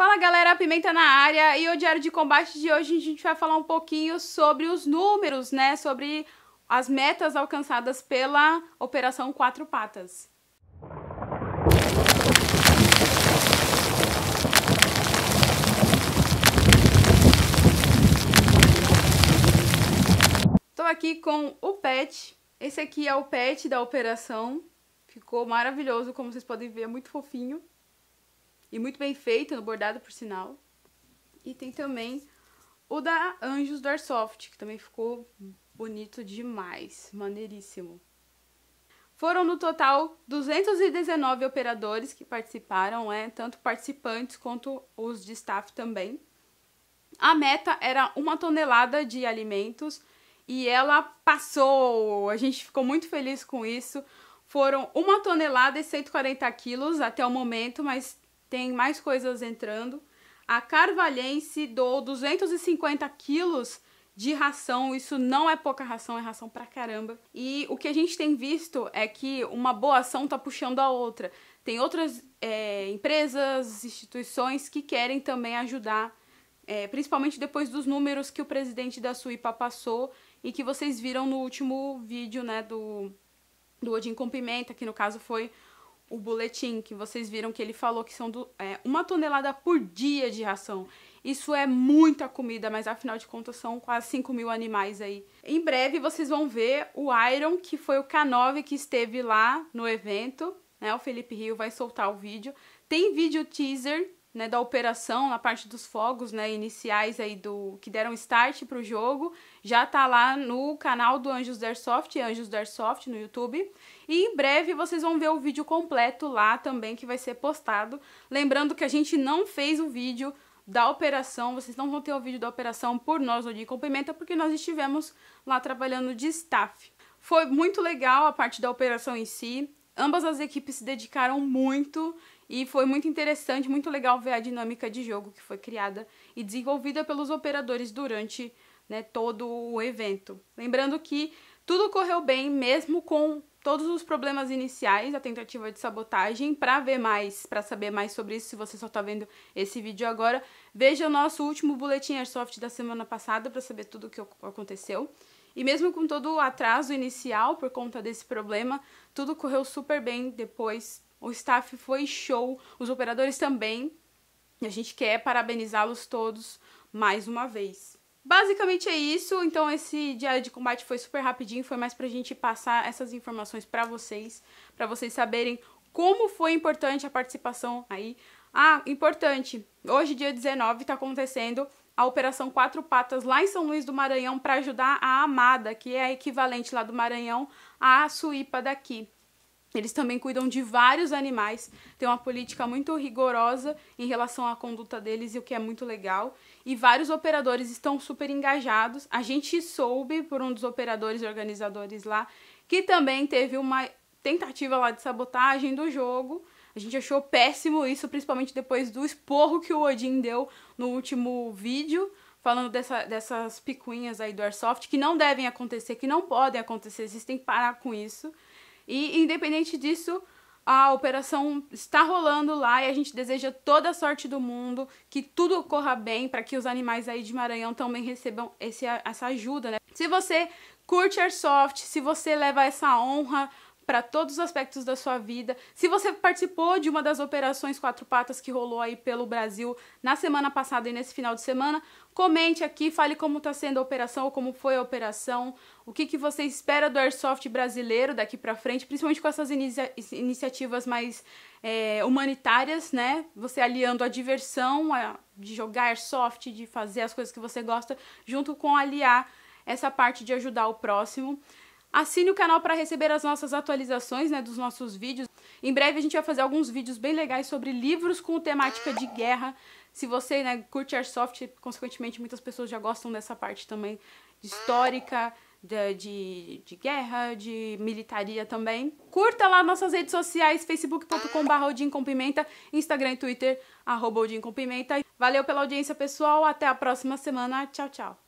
Fala galera, Pimenta na área e o Diário de Combate de hoje a gente vai falar um pouquinho sobre os números, né? Sobre as metas alcançadas pela Operação Quatro Patas. Estou aqui com o pet. Esse aqui é o pet da operação. Ficou maravilhoso, como vocês podem ver, é muito fofinho e muito bem feito, no bordado por sinal. E tem também o da Anjos do Arsoft, que também ficou bonito demais, maneiríssimo. Foram no total 219 operadores que participaram, é, tanto participantes quanto os de staff também. A meta era uma tonelada de alimentos e ela passou. A gente ficou muito feliz com isso. Foram uma tonelada e 140 quilos até o momento, mas tem mais coisas entrando. A Carvalhense doou 250 quilos de ração, isso não é pouca ração, é ração pra caramba. E o que a gente tem visto é que uma boa ação tá puxando a outra. Tem outras é, empresas, instituições que querem também ajudar, é, principalmente depois dos números que o presidente da Suípa passou e que vocês viram no último vídeo, né, do, do Odin com Pimenta, que no caso foi o boletim que vocês viram que ele falou que são do, é, uma tonelada por dia de ração. Isso é muita comida, mas afinal de contas são quase 5 mil animais aí. Em breve vocês vão ver o Iron, que foi o K9 que esteve lá no evento, né? O Felipe Rio vai soltar o vídeo. Tem vídeo teaser né, da operação, na parte dos fogos, né, iniciais aí do que deram start para o jogo, já tá lá no canal do Anjos da Airsoft, Anjos da Airsoft no YouTube. E em breve vocês vão ver o vídeo completo lá também que vai ser postado. Lembrando que a gente não fez o vídeo da operação, vocês não vão ter o vídeo da operação por nós do de Pimenta porque nós estivemos lá trabalhando de staff. Foi muito legal a parte da operação em si. Ambas as equipes se dedicaram muito e foi muito interessante, muito legal ver a dinâmica de jogo que foi criada e desenvolvida pelos operadores durante né, todo o evento. Lembrando que tudo correu bem, mesmo com todos os problemas iniciais, a tentativa de sabotagem. Para ver mais, para saber mais sobre isso, se você só está vendo esse vídeo agora, veja o nosso último boletim Airsoft da semana passada para saber tudo o que aconteceu. E mesmo com todo o atraso inicial por conta desse problema, tudo correu super bem depois o staff foi show, os operadores também. E a gente quer parabenizá-los todos mais uma vez. Basicamente é isso. Então esse diário de combate foi super rapidinho, foi mais pra gente passar essas informações para vocês, para vocês saberem como foi importante a participação aí. Ah, importante. Hoje dia 19 tá acontecendo a Operação Quatro Patas lá em São Luís do Maranhão para ajudar a Amada, que é a equivalente lá do Maranhão à Suípa daqui. Eles também cuidam de vários animais, tem uma política muito rigorosa em relação à conduta deles e o que é muito legal. E vários operadores estão super engajados. A gente soube por um dos operadores e organizadores lá que também teve uma tentativa lá de sabotagem do jogo. A gente achou péssimo isso, principalmente depois do esporro que o Odin deu no último vídeo, falando dessa, dessas picuinhas aí do Airsoft, que não devem acontecer, que não podem acontecer, vocês têm que parar com isso. E independente disso, a operação está rolando lá e a gente deseja toda a sorte do mundo, que tudo corra bem para que os animais aí de Maranhão também recebam esse, essa ajuda, né? Se você curte airsoft, se você leva essa honra para todos os aspectos da sua vida. Se você participou de uma das operações quatro patas que rolou aí pelo Brasil na semana passada e nesse final de semana, comente aqui, fale como está sendo a operação ou como foi a operação, o que, que você espera do airsoft brasileiro daqui para frente, principalmente com essas inicia iniciativas mais é, humanitárias, né? Você aliando a diversão a, de jogar airsoft, de fazer as coisas que você gosta, junto com aliar essa parte de ajudar o próximo. Assine o canal para receber as nossas atualizações né, dos nossos vídeos. Em breve a gente vai fazer alguns vídeos bem legais sobre livros com temática de guerra. Se você né, curte Airsoft, consequentemente muitas pessoas já gostam dessa parte também histórica, de, de, de, guerra, de militaria também. Curta lá nossas redes sociais, facebook.com.br com Instagram e Twitter, arroba Valeu pela audiência, pessoal. Até a próxima semana. Tchau, tchau.